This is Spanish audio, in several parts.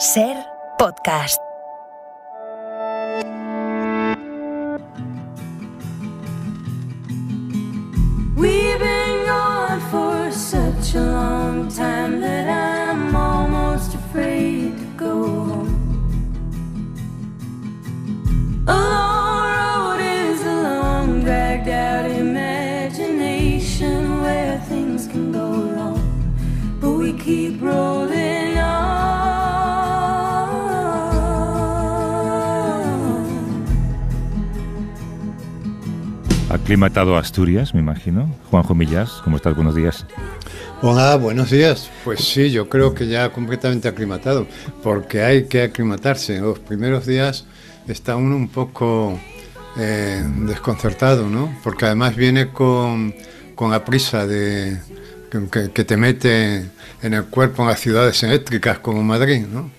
Ser podcast. aclimatado a Asturias, me imagino. Juanjo Millás, ¿cómo estás? Buenos días. Hola, buenos días. Pues sí, yo creo que ya completamente aclimatado, porque hay que aclimatarse. Los primeros días está uno un poco eh, desconcertado, ¿no? Porque además viene con, la prisa de, que, te mete en el cuerpo en las ciudades eléctricas como Madrid, ¿no?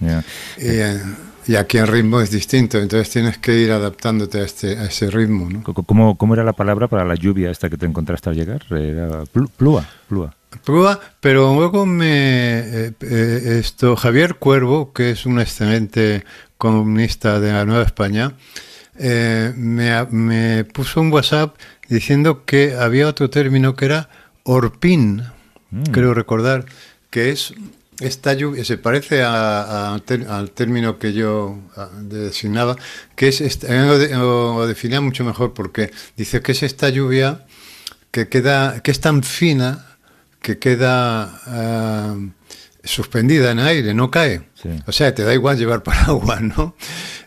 Eh, y aquí el ritmo es distinto, entonces tienes que ir adaptándote a, este, ese ritmo. ¿no? ¿Cómo, era la palabra para la lluvia esta que te encontraste al llegar? plúa, plúa. pero luego me. Eh, eh, esto, Javier Cuervo, que es un excelente comunista de la Nueva España, eh, me, me, puso un WhatsApp diciendo que había otro término que era orpín, mm. creo recordar, que es esta lluvia se parece al término que yo designaba, que es, lo, eh, definía mucho mejor porque dice que es esta lluvia que queda, que es tan fina que queda eh, suspendida en aire, no cae. O sea, te da igual llevar paraguas, ¿no?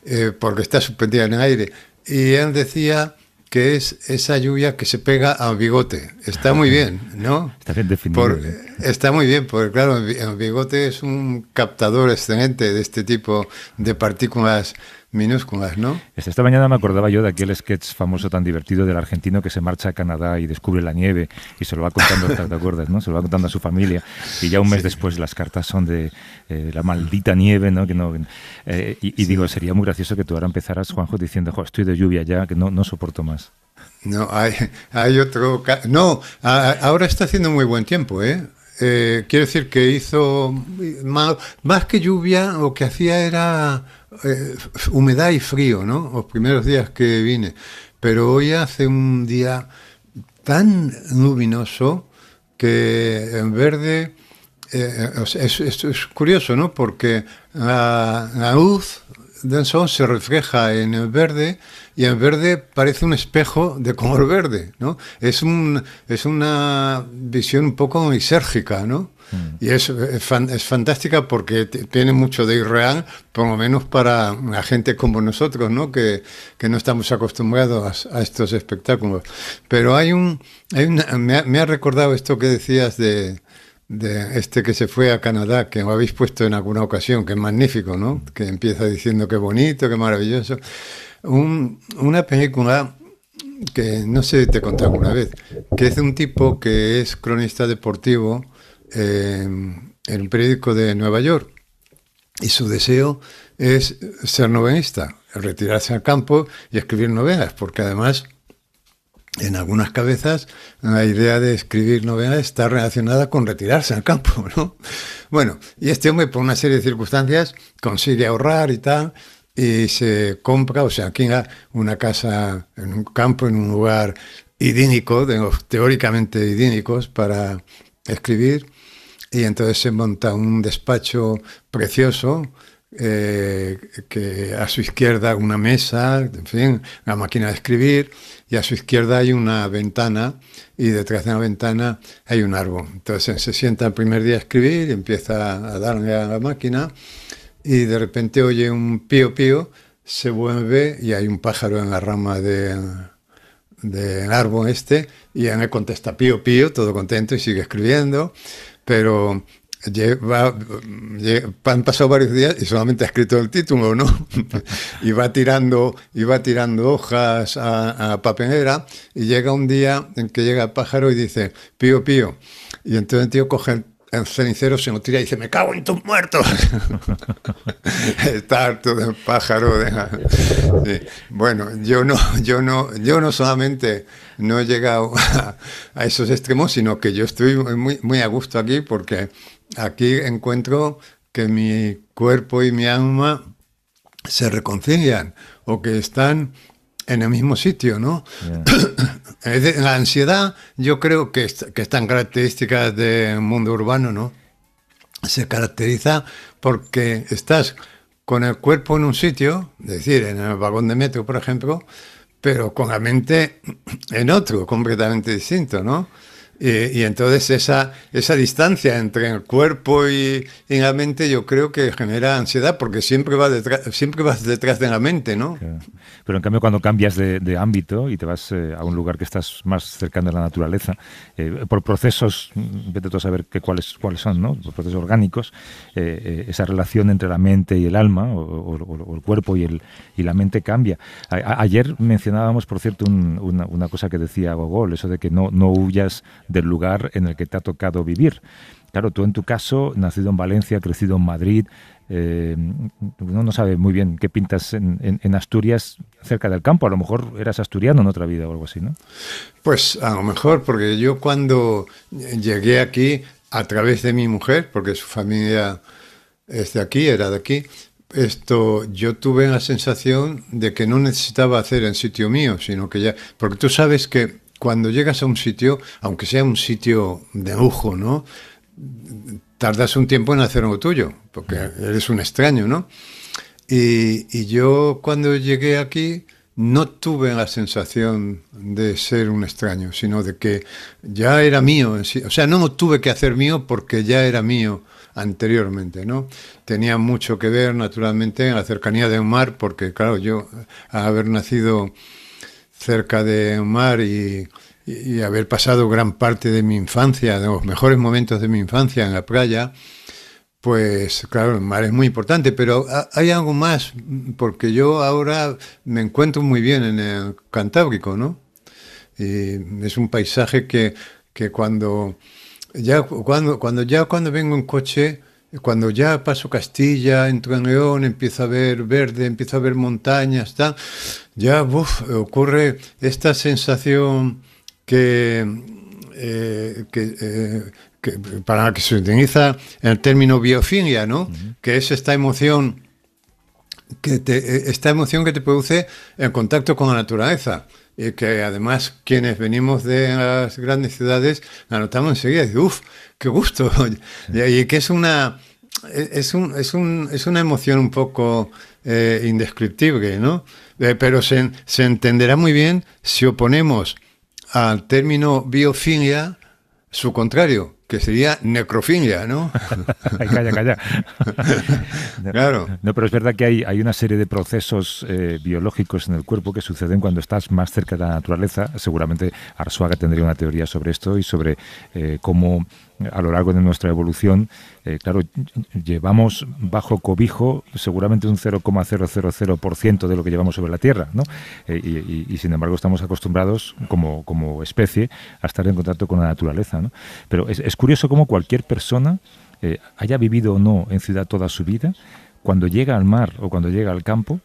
Eh, porque está suspendida en aire. Y él decía que es esa lluvia que se pega a bigote. Está muy bien, ¿no? Está bien definido. está muy bien, porque claro, el bigote es un captador excelente de este tipo de partículas Minúsculas, ¿no? Esta mañana me acordaba yo de aquel sketch famoso tan divertido del argentino que se marcha a Canadá y descubre la nieve y se lo va contando, ¿te acuerdas? ¿no? Se lo va contando a su familia y ya un mes después las cartas son de eh, la maldita nieve, ¿no? Que no eh, y, digo, sería muy gracioso que tú ahora empezaras, Juanjo, diciendo, estoy de lluvia ya, que no, no soporto más. No, hay, hay otro... No, ahora está haciendo muy buen tiempo, ¿eh? eh quiero decir que hizo más, más que lluvia, lo que hacía era eh, humedad y frío, ¿no? Los primeros días que vine. Pero hoy hace un día tan luminoso que en verde eh, esto es, curioso, ¿no? Porque la, luz del sol se refleja en el verde y en verde parece un espejo de color verde, ¿no? Es, un, es una visión un poco misérgica, ¿no? Mm. Y es, es, fantástica porque tiene mucho de irreal, por lo menos para la gente como nosotros, ¿no? Que, que no estamos acostumbrados a, estos espectáculos. Pero hay un... Hay una, me, ha, recordado esto que decías de, de este que se fue a Canadá, que lo habéis puesto en alguna ocasión, que es magnífico, ¿no? Que empieza diciendo qué bonito, qué maravilloso. una película que no sé si te conté alguna vez, que es de un tipo que es cronista deportivo en un periódico de Nueva York y su deseo es ser novelista, retirarse al campo y escribir novelas, porque además en algunas cabezas la idea de escribir novelas está relacionada con retirarse al campo, ¿no? Bueno, y este hombre por una serie de circunstancias consigue ahorrar y tal, y se compra, o sea, aquí una casa en un campo, en un lugar idínico, teóricamente idínicos para escribir, y entonces se monta un despacho precioso eh, que a su izquierda una mesa, en fin, una máquina de escribir, y a su izquierda hay una ventana y detrás de la ventana hay un árbol. Entonces se sienta el primer día a escribir, empieza a darle a la máquina y de repente oye un pío pío, se vuelve y hay un pájaro en la rama del árbol este y él contesta pío pío, todo contento y sigue escribiendo pero lleva, han pasado varios días y solamente ha escrito el título, ¿no? y va tirando, y tirando hojas a, a, papelera y llega un día en que llega el pájaro y dice, pío, pío. Y entonces el tío coge el cenicero se lo tira y dice, me cago en tus muertos. Está harto del pájaro. Bueno, yo no, yo no, yo no solamente no he llegado a, esos extremos, sino que yo estoy muy, muy a gusto aquí porque aquí encuentro que mi cuerpo y mi alma se reconcilian o que están en el mismo sitio, ¿no? la ansiedad yo creo que, es, que característica características del mundo urbano, ¿no? Se caracteriza porque estás con el cuerpo en un sitio, es decir, en el vagón de metro, por ejemplo, pero con la mente en otro, completamente distinto, ¿no? Y, entonces esa, esa distancia entre el cuerpo y, y, la mente yo creo que genera ansiedad porque siempre, va siempre vas detrás de la mente, ¿no? Pero en cambio cuando cambias de, ámbito y te vas eh, a un lugar que estás más cercano a la naturaleza, eh, por procesos, mm, vete tú a saber que, cuáles, cuáles son, ¿no? Por procesos orgánicos, eh, esa relación entre la mente y el alma o, el cuerpo y, el, y la mente cambia. ayer mencionábamos, por cierto, una, una, cosa que decía Gogol, eso de que no, no huyas del lugar en el que te ha tocado vivir. Claro, tú en tu caso, nacido en Valencia, crecido en Madrid, eh, uno no sabe muy bien qué pintas en, Asturias cerca del campo. A lo mejor eras asturiano en otra vida o algo así, ¿no? Pues a lo mejor, porque yo cuando llegué aquí, a través de mi mujer, porque su familia es de aquí, era de aquí, esto yo tuve la sensación de que no necesitaba hacer en sitio mío, sino que ya, porque tú sabes que cuando llegas a un sitio, aunque sea un sitio de lujo, ¿no? Tardas un tiempo en hacerlo tuyo, porque eres un extraño, ¿no? Y, yo cuando llegué aquí no tuve la sensación de ser un extraño, sino de que ya era mío. O sea, no lo tuve que hacer mío porque ya era mío anteriormente, ¿no? Tenía mucho que ver, naturalmente, en la cercanía de un mar, porque, claro, yo, haber nacido cerca de un mar y, haber pasado gran parte de mi infancia, de los mejores momentos de mi infancia en la playa, pues claro, el mar es muy importante, pero hay algo más, porque yo ahora me encuentro muy bien en el Cantábrico, ¿no? Y es un paisaje que, que cuando, ya, cuando, cuando, ya cuando vengo en coche cuando ya paso Castilla, entro en León, empieza a ver verde, empiezo a ver montañas, ya ocurre esta sensación eh, eh, que, para la que se utiliza el término biofilia, ¿no? Que es esta emoción que te, eh, esta emoción que te produce el contacto con la naturaleza. Y que además quienes venimos de las grandes ciudades la notamos enseguida y qué gusto. y que es una, es, es, un, es una emoción un poco eh, indescriptible, ¿no? Eh, pero se, se, entenderá muy bien si oponemos al término biofilia su contrario, que sería necrofilia, ¿no? calla, calla. claro. No, pero es verdad que hay, hay una serie de procesos eh, biológicos en el cuerpo que suceden cuando estás más cerca de la naturaleza. Seguramente Arsuaga tendría una teoría sobre esto y sobre cómo a lo largo de nuestra evolución, eh, claro, llevamos bajo cobijo seguramente un 0,000% de lo que llevamos sobre la Tierra, ¿no? Eh, y, sin embargo estamos acostumbrados como, especie a estar en contacto con la naturaleza, Pero es, curioso cómo cualquier persona, eh, haya vivido o no en ciudad toda su vida, cuando llega al mar o cuando llega al campo,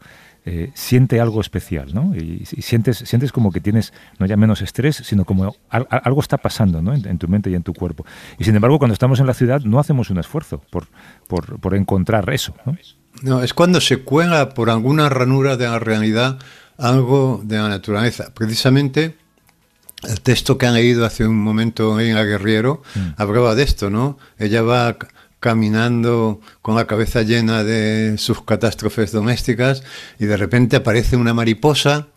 eh, siente algo especial, ¿no? Y, sientes, sientes como que tienes, no ya menos estrés, sino como algo está pasando, En, tu mente y en tu cuerpo. Y sin embargo, cuando estamos en la ciudad no hacemos un esfuerzo por, por, encontrar eso, ¿no? es cuando se cuela por alguna ranura de la realidad algo de la naturaleza. Precisamente el texto que han leído hace un momento en guerriero mm. hablaba de esto, ¿no? Ella va a caminando con la cabeza llena de sus catástrofes domésticas y de repente aparece una mariposa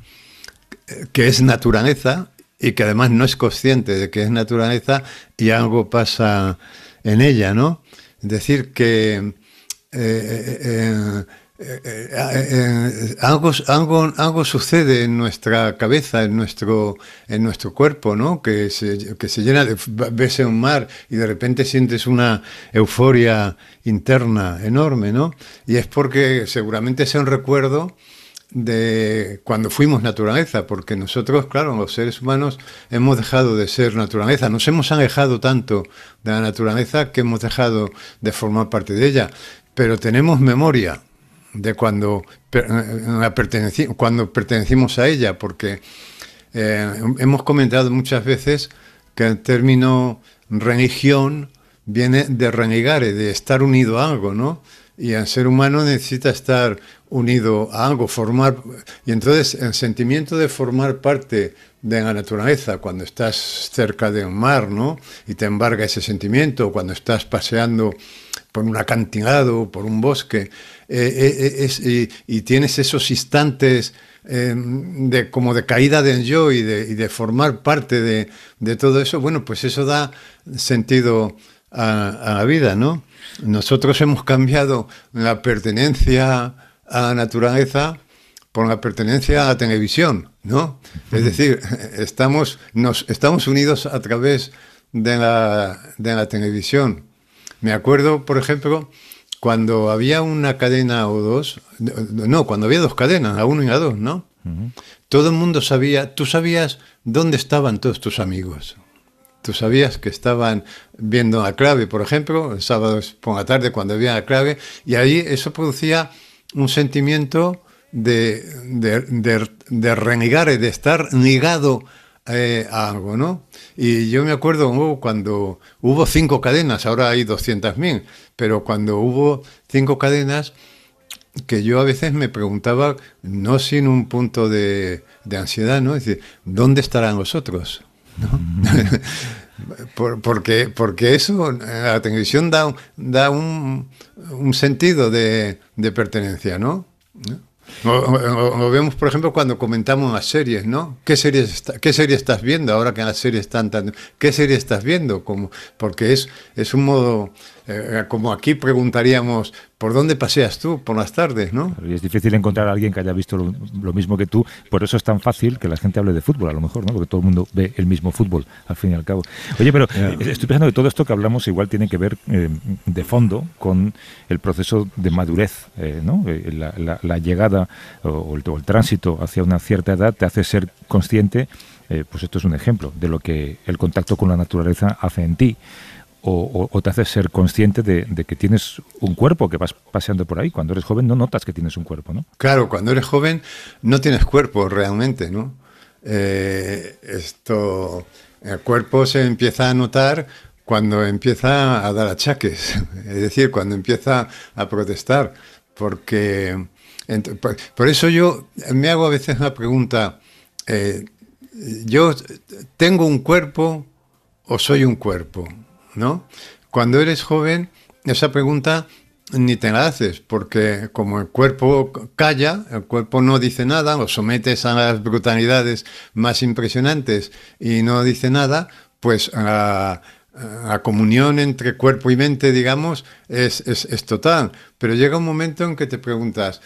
eh, que es naturaleza y que además no es consciente de que es naturaleza y algo pasa en ella, ¿no? Es decir, que eh, eh, eh, eh, eh, algo, sucede en nuestra cabeza, en nuestro, en nuestro cuerpo, ¿no? Que se, que se llena de. ves un mar y de repente sientes una euforia interna enorme, ¿no? Y es porque seguramente es un recuerdo de cuando fuimos naturaleza, porque nosotros, claro, los seres humanos hemos dejado de ser naturaleza, nos hemos alejado tanto de la naturaleza que hemos dejado de formar parte de ella, pero tenemos memoria, de cuando, eh, cuando pertenecimos a ella, porque eh, hemos comentado muchas veces que el término religión viene de renegar, de estar unido a algo, ¿no? Y el ser humano necesita estar unido a algo, formar... Y entonces el sentimiento de formar parte de la naturaleza, cuando estás cerca de un mar, ¿no? Y te embarga ese sentimiento, cuando estás paseando por un acantilado, por un bosque, eh, eh, eh, y, tienes esos instantes em, de, como de caída del yo y de, formar parte de, todo eso, bueno, pues eso da sentido a, la vida, ¿no? Nosotros hemos cambiado la pertenencia a la naturaleza por la pertenencia a la televisión, ¿no? Es decir, estamos, nos, estamos unidos a través de la, de la televisión. Me acuerdo, por ejemplo, cuando había una cadena o dos, no, cuando había dos cadenas, a uno y a dos, ¿no? Todo el mundo sabía, tú sabías dónde estaban todos tus amigos. Tú sabías que estaban viendo a clave, por ejemplo, el sábado por la tarde cuando había a clave, y ahí eso producía un sentimiento de, de, de, de de estar negado eh, algo, ¿no? Y yo me acuerdo oh, cuando hubo cinco cadenas, ahora hay 200.000, pero cuando hubo cinco cadenas, que yo a veces me preguntaba, no sin un punto de, ansiedad, ¿no? Es decir, ¿dónde estarán los otros? porque, porque eso, eh, la televisión da, da un, sentido de, de pertenencia, ¿No? Lo, vemos, por ejemplo, cuando comentamos las series, ¿no? ¿Qué serie, qué serie estás viendo ahora que las series están tan... ¿Qué serie estás viendo? Como, porque es, es un modo eh, eh, como aquí preguntaríamos, ¿por dónde paseas tú por las tardes? ¿no? es difícil encontrar a alguien que haya visto lo, mismo que tú, por eso es tan fácil que la gente hable de fútbol, a lo mejor, ¿no? porque todo el mundo ve el mismo fútbol, al fin y al cabo. Oye, pero eh, estoy pensando que todo esto que hablamos igual tiene que ver de fondo con el proceso de madurez, ¿no? la, llegada o, el, tránsito hacia una cierta edad te hace ser consciente pues esto es un ejemplo de lo que el contacto con la naturaleza hace en ti o, te haces ser consciente de, que tienes un cuerpo que vas paseando por ahí. Cuando eres joven no notas que tienes un cuerpo, ¿no? Claro, cuando eres joven no tienes cuerpo realmente, ¿no? Eh, esto, el cuerpo se empieza a notar cuando empieza a dar achaques, es decir, cuando empieza a protestar, porque por, eso yo me hago a veces una pregunta, eh, yo tengo un cuerpo o soy un cuerpo. ¿no? Cuando eres joven, esa pregunta ni te la haces, porque como el cuerpo calla, el cuerpo no dice nada, lo sometes a las brutalidades más impresionantes y no dice nada, pues la, comunión entre cuerpo y mente, digamos, es, es, total. Pero llega un momento en que te preguntas,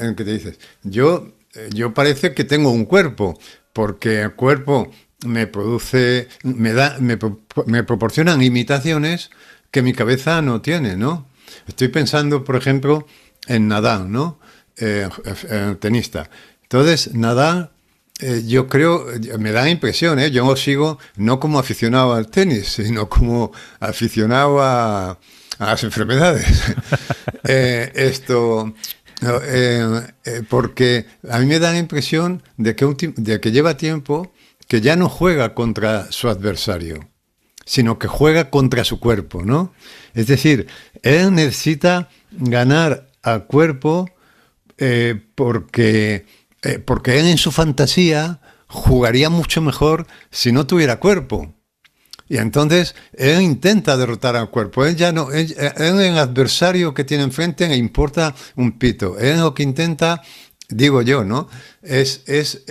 en que te dices, yo, eh, yo parece que tengo un cuerpo, porque el cuerpo me produce, me, proporcionan imitaciones que mi cabeza no tiene, ¿no? Estoy pensando, por ejemplo, en Nadal, ¿no? Eh, eh, tenista. Entonces, Nadal, eh, yo creo, me da impresión, Yo sigo no como aficionado al tenis, sino como aficionado a, las enfermedades. esto... porque a mí me da la impresión de que, de que lleva tiempo que ya no juega contra su adversario, sino que juega contra su cuerpo, ¿no? Es decir, él necesita ganar a cuerpo eh, porque, eh, porque él en su fantasía jugaría mucho mejor si no tuviera cuerpo. Y entonces él intenta derrotar al cuerpo. Él ya no, el adversario que tiene enfrente le importa un pito. Él lo que intenta digo yo, ¿no? Es, es,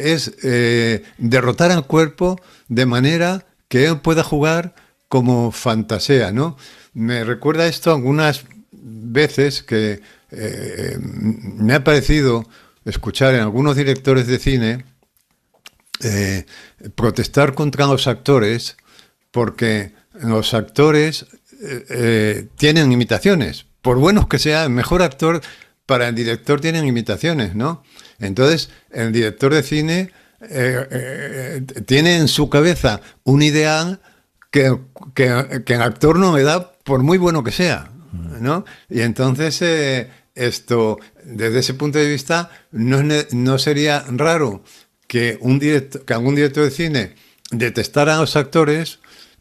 eh, derrotar al cuerpo de manera que él pueda jugar como fantasea, ¿no? Me recuerda esto algunas veces que eh, me ha parecido escuchar en algunos directores de cine eh, protestar contra los actores porque los actores tienen imitaciones. Por buenos que sea, el mejor actor para el director tienen limitaciones, ¿no? Entonces, el director de cine eh, eh, eh, tiene en su cabeza un ideal que, el actor no me da por muy bueno que sea, ¿no? Y entonces, esto, desde ese punto de vista, no, sería raro que, un que algún director de cine detestara a los actores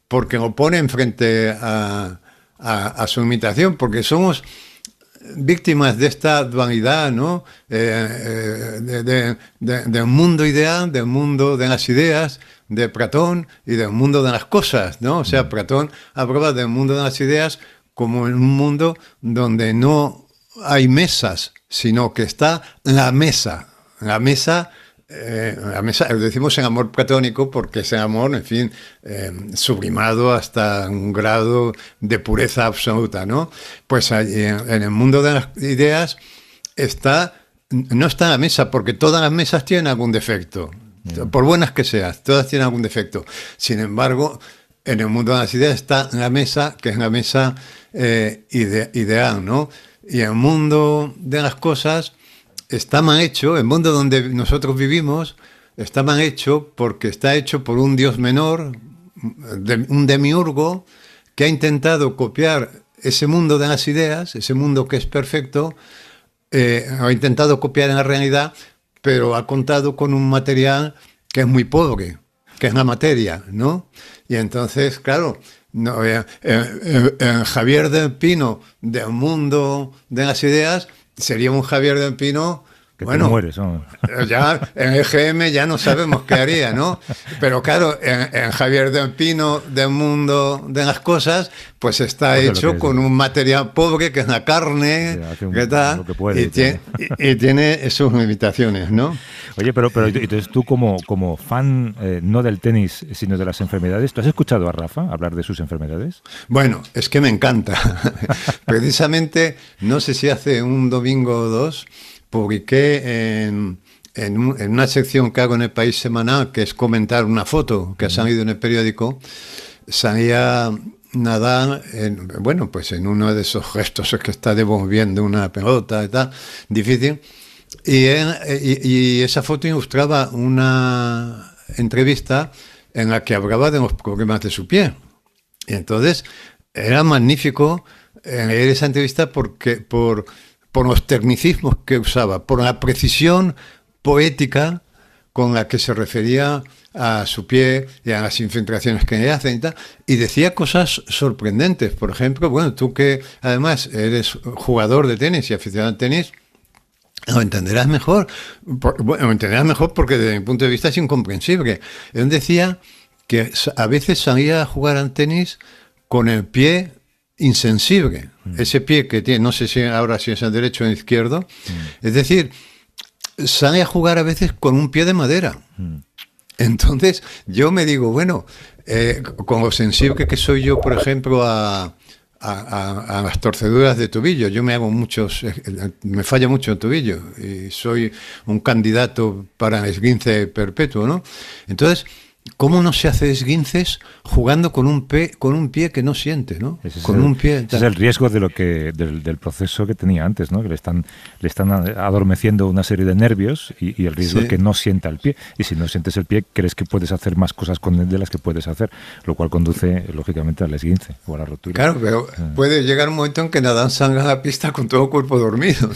porque lo ponen frente a su imitación, porque somos víctimas de esta dualidad ¿no? Eh, eh, del mundo ideal, del mundo de las ideas de Platón y del mundo de las cosas, ¿no? O sea, Platón habla del mundo de las ideas como en un mundo donde no hay mesas, sino que está la mesa, la mesa eh, lo decimos en amor platónico porque ese amor, en fin, eh, sublimado hasta un grado de pureza absoluta, ¿no? Pues en el mundo de las ideas está, no está la mesa, porque todas las mesas tienen algún defecto, por buenas que sean, todas tienen algún defecto. Sin embargo, en el mundo de las ideas está la mesa, que es la mesa eh, ideal, ¿no? Y en el mundo de las cosas está mal hecho, el mundo donde nosotros vivimos está mal hecho porque está hecho por un dios menor, un demiurgo, que ha intentado copiar ese mundo de las ideas, ese mundo que es perfecto, eh, ha intentado copiar en la realidad, pero ha contado con un material que es muy pobre, que es la materia, ¿no? Y entonces, claro, no, eh, eh, Javier del Pino, del mundo de las ideas, sería un Javier de Empino bueno, eh, ya en EGM ya no sabemos qué haría, ¿no? Pero claro, en, Javier del Pino, del mundo de las cosas, pues está hecho con un material pobre que es la carne, Que y, tiene, sus limitaciones, ¿no? Oye, pero, pero entonces tú como, como fan, eh, no del tenis, sino de las enfermedades, ¿tú has escuchado a Rafa hablar de sus enfermedades? Bueno, es que me encanta. Precisamente, no sé si hace un domingo o dos, publiqué en, en, una sección que hago en el País Semanal, que es comentar una foto que ha salido en el periódico, salía Nadal, en, bueno, pues en uno de esos gestos que está devolviendo una pelota y tal, difícil. Y, esa foto ilustraba una entrevista en la que hablaba de los problemas de su pie. Y entonces era magnífico eh, leer esa entrevista porque, por, por los tecnicismos que usaba, por la precisión poética con la que se refería a su pie y a las infiltraciones que le hacen y y decía cosas sorprendentes. Por ejemplo, bueno, tú que además eres jugador de tenis y aficionado al tenis, lo entenderás mejor, lo entenderás mejor porque desde mi punto de vista es incomprensible. Él decía que a veces salía a jugar al tenis con el pie insensible. Mm. Ese pie que tiene, no sé si ahora si es el derecho o el izquierdo, mm. es decir, sale a jugar a veces con un pie de madera. Mm. Entonces yo me digo, bueno, eh, con lo sensible que soy yo, por ejemplo, a, las torceduras de tobillo. Yo me hago muchos, eh, eh, me falla mucho el tobillo y soy un candidato para el esguince perpetuo, ¿no? Entonces, ¿Cómo no se hace esguinces jugando con un, pe, con un pie que no siente? ¿no? con es el, un pie, es el riesgo de lo que, del, proceso que tenía antes, ¿no? que le están, le están adormeciendo una serie de nervios y, el riesgo es que no sienta el pie. Y si no sientes el pie, crees que puedes hacer más cosas con él de las que puedes hacer, lo cual conduce lógicamente al esguince o a la rotura. Claro, pero ah. puede llegar un momento en que nadan sangra a la pista con todo el cuerpo dormido.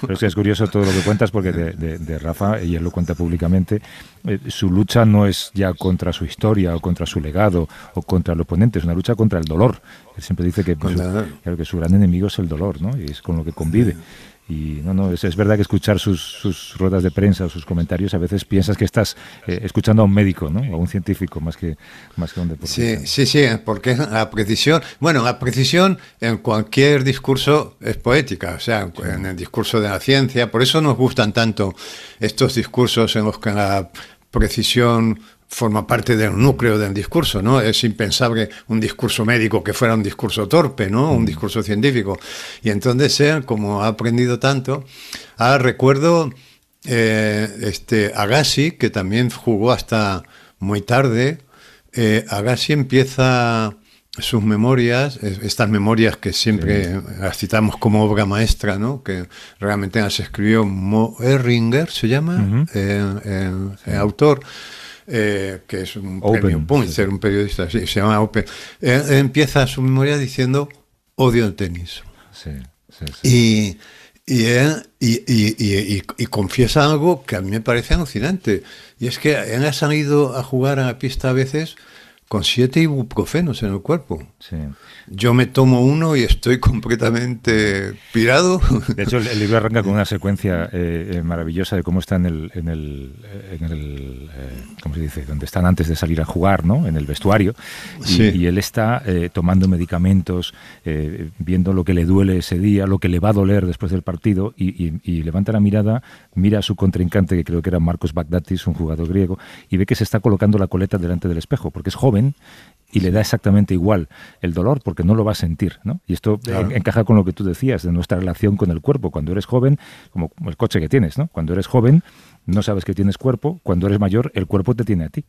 Pero es, curioso todo lo que cuentas porque de, Rafa, y él lo cuenta públicamente, eh, su lucha no es ya con contra su historia o contra su legado o contra el oponente, es una lucha contra el dolor. Él siempre dice que, su, que su gran enemigo es el dolor, ¿no? Y es con lo que convive. Y no, no, es, verdad que escuchar sus, sus, ruedas de prensa o sus comentarios a veces piensas que estás eh, escuchando a un médico, ¿no? A un científico más que, más que a un deportista. Sí, sí, sí, porque la precisión, bueno, la precisión en cualquier discurso es poética, o sea, en el discurso de la ciencia, por eso nos gustan tanto estos discursos en los que la precisión forma parte del núcleo del discurso, ¿no? Es impensable un discurso médico que fuera un discurso torpe, ¿no? Un mm. discurso científico. Y entonces él, como ha aprendido tanto, ha recuerdo eh, este, Agassi, que también jugó hasta muy tarde, eh, Agassi empieza sus memorias, estas memorias que siempre las citamos como obra maestra, ¿no? que realmente las escribió Mo se llama, el, eh, eh, autor, eh, que es un premio un periodista, se llama Open. Eh, empieza su memoria diciendo odio el tenis. y, y, y, confiesa algo que a mí me parece alucinante. Y es que él ha salido a jugar a la pista a veces con siete ibuprofenos en el cuerpo. Yo me tomo uno y estoy completamente pirado. De hecho, el libro arranca con una secuencia eh, eh, maravillosa de cómo están en el, en el, eh, en ¿cómo se dice? Donde están antes de salir a jugar, ¿no? En el vestuario. Y, él está tomando medicamentos, viendo lo que le duele ese día, lo que le va a doler después del partido y, y levanta la mirada, mira a su contrincante, que creo que era Marcos Bagdatis, un jugador griego, y ve que se está colocando la coleta delante del espejo, porque es joven y le da exactamente igual el dolor porque no lo va a sentir. ¿no? Y esto encaja con lo que tú decías de nuestra relación con el cuerpo. Cuando eres joven, como el coche que tienes, ¿no? cuando eres joven no sabes que tienes cuerpo, cuando eres mayor el cuerpo te tiene a ti.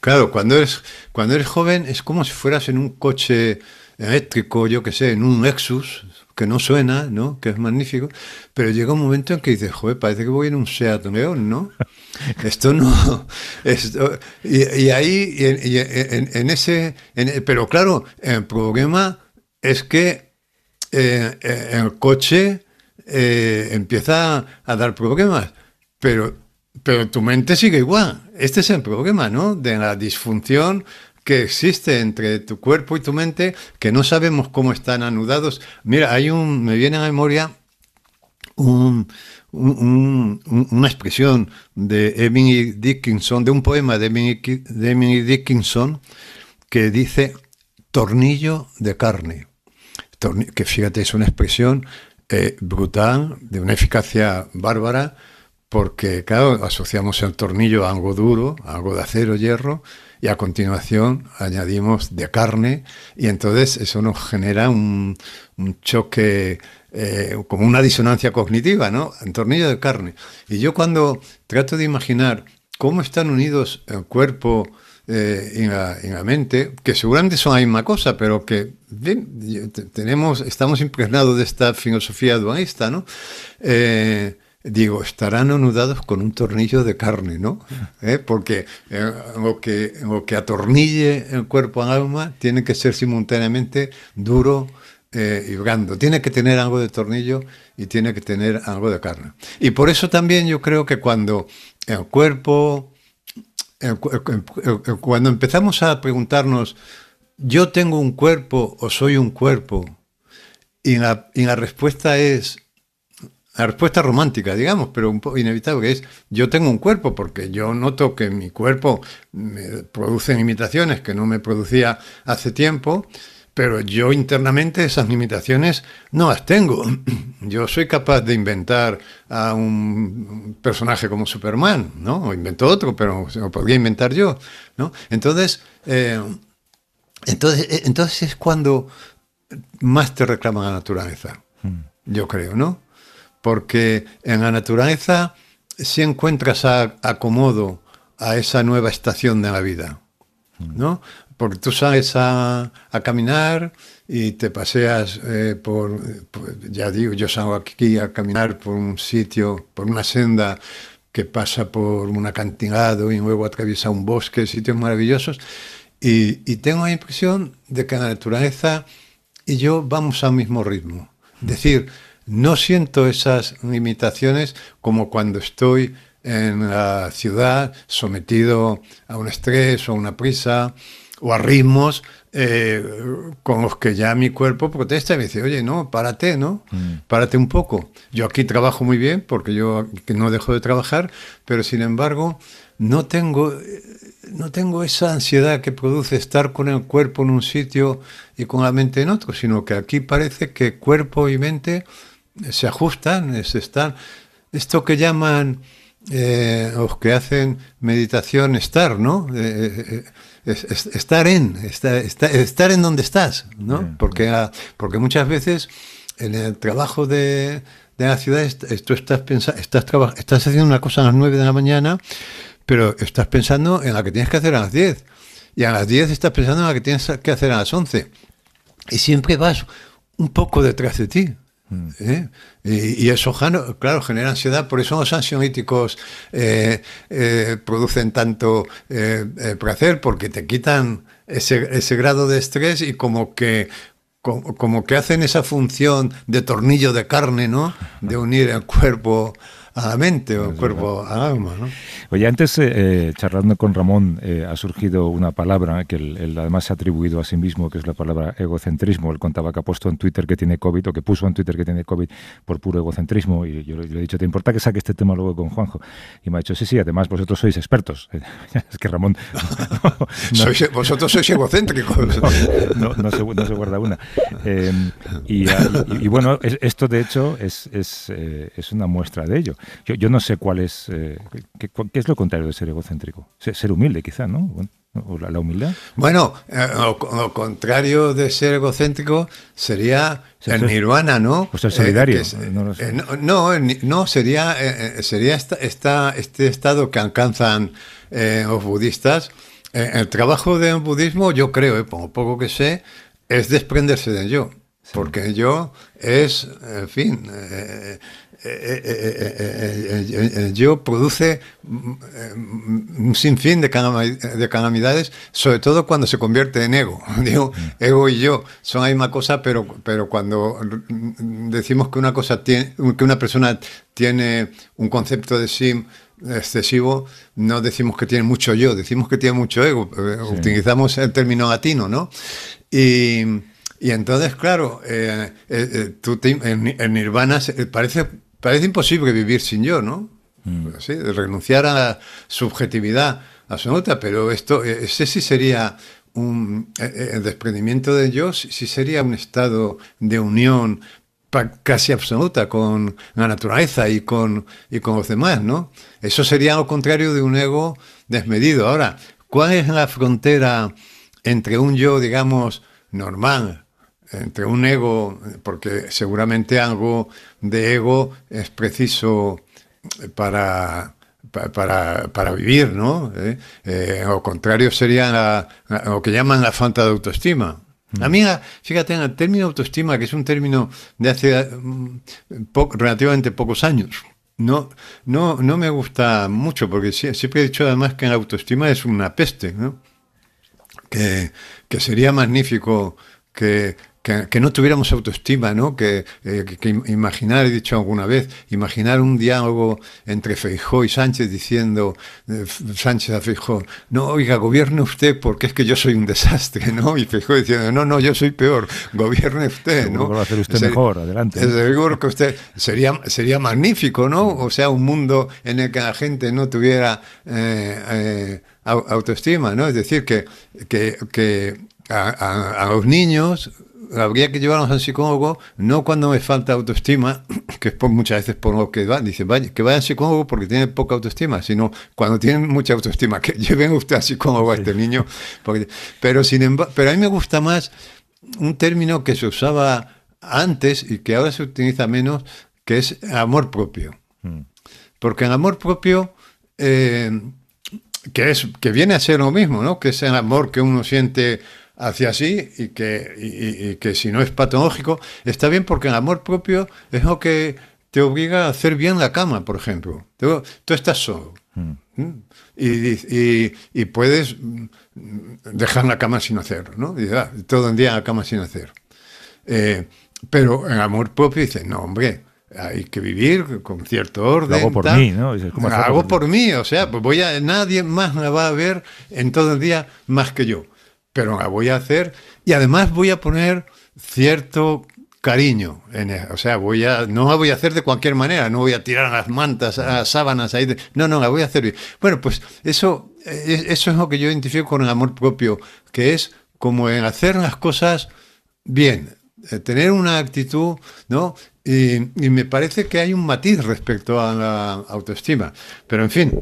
Claro, cuando eres, cuando eres joven es como si fueras en un coche eléctrico, yo que sé, en un Nexus que no suena, ¿no? Que es magnífico, pero llega un momento en que dices, joder, parece que voy en un Seat León, ¿no? Esto no... y, ahí, en, ese... pero claro, el problema es que eh, el coche eh, empieza a dar problemas, pero, pero tu mente sigue igual. Este es el problema, ¿no? De la disfunción que existe entre tu cuerpo y tu mente que no sabemos cómo están anudados. Mira, hay un, me viene a memoria una expresión de Emily e. Dickinson, de un poema de Emily, e. e. Dickinson, que dice tornillo de carne. que fíjate, es una expresión eh, brutal, de una eficacia bárbara, porque, claro, asociamos el tornillo a algo duro, algo de acero, hierro, y a continuación añadimos de carne y entonces eso nos genera un, un choque, eh, como una disonancia cognitiva, ¿no? En tornillo de carne. Y yo cuando trato de imaginar cómo están unidos el cuerpo, eh, y la, mente, que seguramente son la misma cosa, pero que tenemos, estamos impregnados de esta filosofía dualista, ¿no? Eh, digo, estarán anudados con un tornillo de carne, ¿no? ¿Eh? Porque eh, lo, que, lo que atornille el cuerpo al alma tiene que ser simultáneamente duro eh, y blando. Tiene que tener algo de tornillo y tiene que tener algo de carne. Y por eso también yo creo que cuando el cuerpo, cuando empezamos a preguntarnos, yo tengo un cuerpo o soy un cuerpo, y la respuesta es, la respuesta romántica, digamos, pero un poco inevitable, que es yo tengo un cuerpo, porque yo noto que mi cuerpo me produce limitaciones que no me producía hace tiempo, pero yo internamente esas limitaciones no las tengo. Yo soy capaz de inventar a un personaje como Superman, ¿no? O invento otro, pero lo podría inventar yo, ¿no? Entonces, eh, entonces, eh, entonces es cuando más te reclama la naturaleza, mm. yo creo, ¿no? porque en la naturaleza si encuentras acomodo a esa nueva estación de la vida, ¿no? Porque tú sales a, caminar y te paseas eh, por, pues, ya digo, yo salgo aquí a caminar por un sitio, por una senda que pasa por un acantilado y luego atraviesa un bosque, sitios maravillosos, y, y tengo la impresión de que la naturaleza y yo vamos al mismo ritmo. Es decir, no siento esas limitaciones como cuando estoy en la ciudad sometido a un estrés o a una prisa o a ritmos eh, con los que ya mi cuerpo protesta y me dice, oye, no, párate, ¿no? Mm. Párate un poco. Yo aquí trabajo muy bien porque yo no dejo de trabajar, pero sin embargo no tengo, eh, no tengo esa ansiedad que produce estar con el cuerpo en un sitio y con la mente en otro, sino que aquí parece que cuerpo y mente se ajustan, es estar Esto que llaman los eh, que hacen meditación estar, ¿no? Eh, eh, estar en, estar, en donde estás, ¿no? Porque, porque muchas veces en el trabajo de, la ciudad tú estás, estás, estás haciendo una cosa a las 9 de la mañana, pero estás pensando en la que tienes que hacer a las 10. Y a las 10 estás pensando en la que tienes que hacer a las 11. Y siempre vas un poco detrás de ti. Mm. ¿Eh? Y, eso, claro, genera ansiedad, por eso los ansiolíticos eh, eh, producen tanto placer, porque te quitan ese, grado de estrés y como que, como que hacen esa función de tornillo de carne, ¿no? De unir el cuerpo a la mente o cuerpo alma. ¿no? Oye, antes, eh, eh, charlando con Ramón, eh, ha surgido una palabra que él, además se ha atribuido a sí mismo, que es la palabra egocentrismo. Él contaba que ha puesto en Twitter que tiene COVID o que puso en Twitter que tiene COVID por puro egocentrismo. Y yo, le he dicho, ¿te importa que saque este tema luego con Juanjo? Y me ha dicho, sí, sí, además vosotros sois expertos. es que Ramón... vosotros sois egocéntricos. No, se, guarda una. y, bueno, esto de hecho es, una muestra de ello. Yo, no sé cuál es, eh, qué, es lo contrario de ser egocéntrico. Ser, humilde, quizás, ¿no? Bueno, o la, humildad. Bueno, eh, lo, contrario de ser egocéntrico sería el nirvana, ¿no? O ser solidario. Eh, no, no, sería, sería esta, este estado que alcanzan los budistas. el trabajo del budismo, yo creo, por poco que sé, es desprenderse del yo. porque Porque yo es, en fin, yo produce un mm, eh, sinfín de, calamidades, sobre todo cuando se convierte en ego. Digo, mm. ego y yo son la misma cosa, pero, pero cuando decimos que una, cosa que una persona tiene un concepto de sí excesivo, no decimos que tiene mucho yo, decimos que tiene mucho ego. Eh, utilizamos el término latino, ¿no? Y, entonces, claro, eh, en, en, Nirvana parece Parece imposible vivir sin yo, ¿no? Mm. Pues renunciar a la subjetividad absoluta, pero esto, e, ese sí sería un, e, e, el desprendimiento de yo, si sería un estado de unión casi absoluta con la naturaleza y con, y con los demás, ¿no? Eso sería lo contrario de un ego desmedido. Ahora, ¿cuál es la frontera entre un yo, digamos, normal, entre un ego, porque seguramente algo de ego es preciso para, para, vivir, ¿no? Eh, eh o contrario sería lo que llaman la falta de autoestima. A mí, mm. fíjate, el término autoestima, que es un término de hace mm, relativamente pocos años, no, no, no me gusta mucho, porque siempre he dicho además que la autoestima es una peste, ¿no? que sería magnífico que que, no tuviéramos autoestima, ¿no? Que, eh, imaginar, he dicho alguna vez, imaginar un diálogo entre Feijó y Sánchez diciendo, eh, Sánchez a Feijó, no, oiga, gobierne usted porque es que yo soy un desastre, ¿no? Y Feijó diciendo, no, no, yo soy peor, gobierne usted, ¿no? Lo va a hacer usted mejor, adelante. Seguro que usted, sería, sería magnífico, ¿no? O sea, un mundo en el que la gente no tuviera... Eh, autoestima, ¿no? Es decir, que, que, que a, los niños habría que llevarlos al psicólogo, no cuando me falta autoestima, que es por, muchas veces por lo que van, dicen vaya, que vayan al psicólogo porque tiene poca autoestima, sino cuando tienen mucha autoestima, que lleven usted al psicólogo a este niño. pero, sin embargo, pero a mí me gusta más un término que se usaba antes y que ahora se utiliza menos, que es amor propio. Mm. Porque el amor propio... Eh, que, es, que viene a ser lo mismo, ¿no? Que es el amor que uno siente hacia sí y que, que si no es patológico, está bien porque el amor propio es lo que te obliga a hacer bien la cama, por ejemplo. Tú, tú estás solo. Mm. ¿Mm? Y, y, puedes mm, dejar la cama sin hacer, ¿no? Ah, todo el día la cama sin hacer. Eh, pero el amor propio dice, no, hombre, hay que vivir con cierto orden. hago por mí, ¿no? hago por mí, o sea, pues voy a, nadie más me va a ver en todo el día más que yo pero la voy a hacer y además voy a poner cierto cariño en e, O sea, voy a, no la voy a hacer de cualquier manera, no voy a tirar las mantas, a las sábanas ahí. no, no, la voy a hacer bien. Bueno, pues eso, e, e, eso es lo que yo identifico con el amor propio, que es como en hacer las cosas bien, eh, tener una actitud, ¿no? y me parece que hay un matiz respecto a la autoestima. Pero en fin,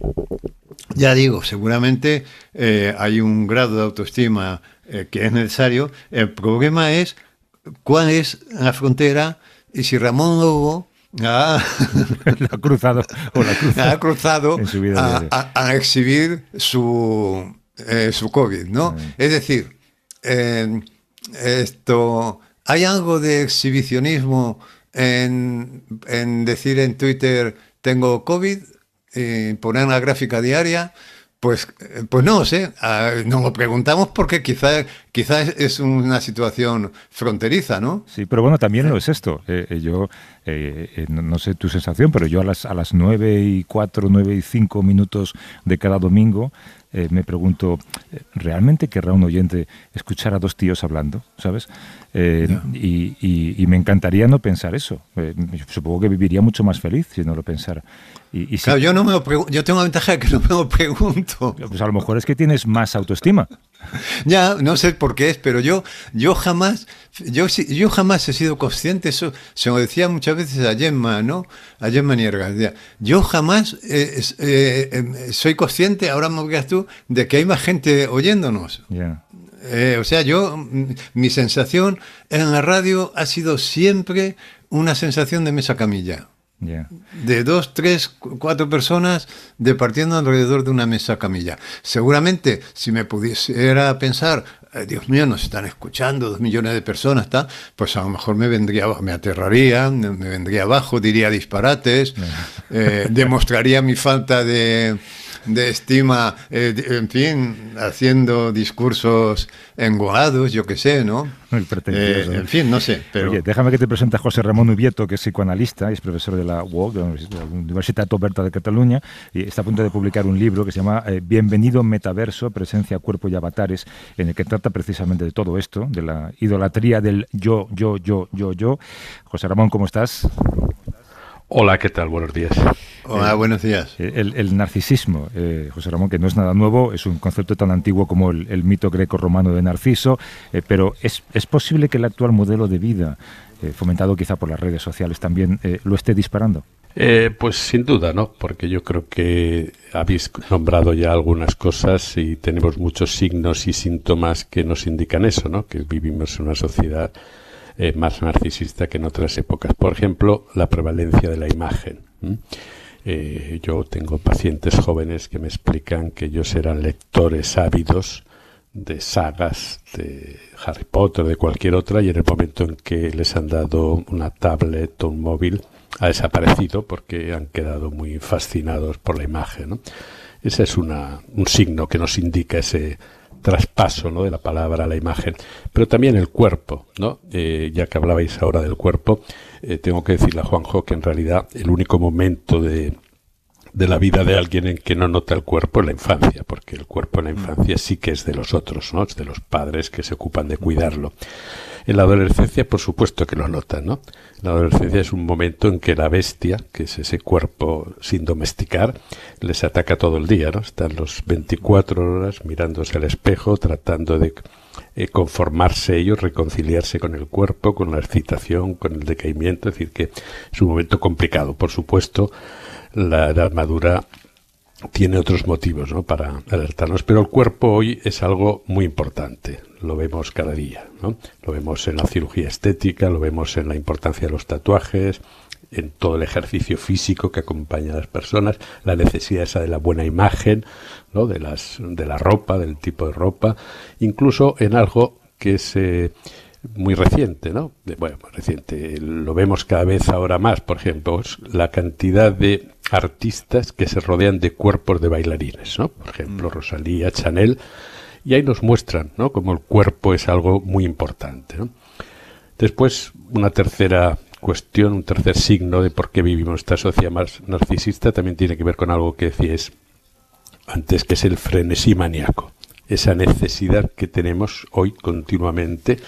ya digo, seguramente eh, hay un grado de autoestima eh, que es necesario. El problema es cuál es la frontera y si Ramón Lobo ha, cruzado, ha cruzado a, exhibir su, eh, su COVID, ¿no? Ah. Es decir, esto, hay algo de exhibicionismo en, en decir en Twitter tengo COVID eh, poner una gráfica diaria, pues, eh, pues no lo sé, ah, nos lo preguntamos porque quizás quizás es una situación fronteriza, ¿no? Sí, pero bueno, también lo es esto. Eh, yo, no, sé tu sensación, pero yo a las, a las 9 y 4, 9 y 5 minutos de cada domingo me pregunto, ¿realmente querrá un oyente escuchar a dos tíos hablando? ¿Sabes? Eh, y, me encantaría no pensar eso. Eh, supongo que viviría mucho más feliz si no lo pensara. Y, yo, no tengo la ventaja de que no me lo pregunto. Pues a lo mejor es que tienes más autoestima. ya, no sé por qué es, pero yo, yo, jamás, yo, yo jamás he sido consciente, eso se lo decía muchas veces a Gemma, ¿no? A Gemma Nierga Yo jamás eh, em, soy consciente, ahora me obligas tú, de que hay más gente oyéndonos. ya eh, o sea, yo, mi sensación en la radio ha sido siempre una sensación de mesa camilla. De dos, tres, cuatro personas departiendo alrededor de una mesa camilla. Seguramente, si me pudiera pensar, Dios mío, nos están escuchando dos millones de personas, pues a lo mejor me vendría, me aterraría, me vendría abajo, diría disparates, eh, demostraría mi falta de de estima, eh, en fin, haciendo discursos enguados, yo qué sé, ¿no? Eh, en fin, no sé. Pero... Oye, déjame que te presente a José Ramón Ubieto, que es psicoanalista, y es profesor de la UOC, de la Universitat Oberta de Cataluña, y está a punto de publicar un libro que se llama eh, Bienvenido Metaverso, Presencia, Cuerpo y Avatares, en el que trata precisamente de todo esto, de la idolatría del yo, yo, yo, yo, yo. José Ramón, ¿cómo estás? Hola, ¿qué tal? Buenos días. Hola, eh, buenos días. Eh, el, narcisismo, eh, José Ramón, que no es nada nuevo, es un concepto tan antiguo como el, mito greco-romano de Narciso, eh, pero es, es posible que el actual modelo de vida, fomentado quizá por las redes sociales también, lo esté disparando. pues sin duda, ¿no? Porque yo creo que habéis nombrado ya algunas cosas y tenemos muchos signos y síntomas que nos indican eso, ¿no? Que vivimos en una sociedad eh, más narcisista que en otras épocas. Por ejemplo, la prevalencia de la imagen. Eh, yo tengo pacientes jóvenes que me explican que ellos eran lectores ávidos de sagas de Harry Potter, de cualquier otra, y en el momento en que les han dado una tablet o un móvil, ha desaparecido porque han quedado muy fascinados por la imagen. Ese es una, un signo que nos indica ese traspaso ¿no? de la palabra a la imagen, pero también el cuerpo, ¿no? Eh, ya que hablabais ahora del cuerpo, eh, tengo que decirle a Juanjo que en realidad el único momento de, de la vida de alguien en que no nota el cuerpo es la infancia, porque el cuerpo en la infancia sí que es de los otros, ¿no? Es de los padres que se ocupan de cuidarlo. En la adolescencia, por supuesto que lo notan, ¿no? La adolescencia es un momento en que la bestia, que es ese cuerpo sin domesticar, les ataca todo el día, ¿no? Están los 24 horas mirándose al espejo, tratando de eh, conformarse ellos, reconciliarse con el cuerpo, con la excitación, con el decaimiento. Es decir, que es un momento complicado. Por supuesto, la edad madura tiene otros motivos ¿no? para alertarnos, pero el cuerpo hoy es algo muy importante, lo vemos cada día, lo vemos en la cirugía estética, lo vemos en la importancia de los tatuajes, en todo el ejercicio físico que acompaña a las personas, la necesidad esa de la buena imagen, ¿no? de, las, de la ropa, del tipo de ropa, incluso en algo que se muy reciente, ¿no? Bueno, reciente, lo vemos cada vez ahora más, por ejemplo, la cantidad de artistas que se rodean de cuerpos de bailarines, ¿no? Por ejemplo, mm. Rosalía, Chanel, y ahí nos muestran, ¿no? Como el cuerpo es algo muy importante, Después, una tercera cuestión, un tercer signo de por qué vivimos esta sociedad más narcisista también tiene que ver con algo que decías antes, que es el frenesí maníaco, esa necesidad que tenemos hoy continuamente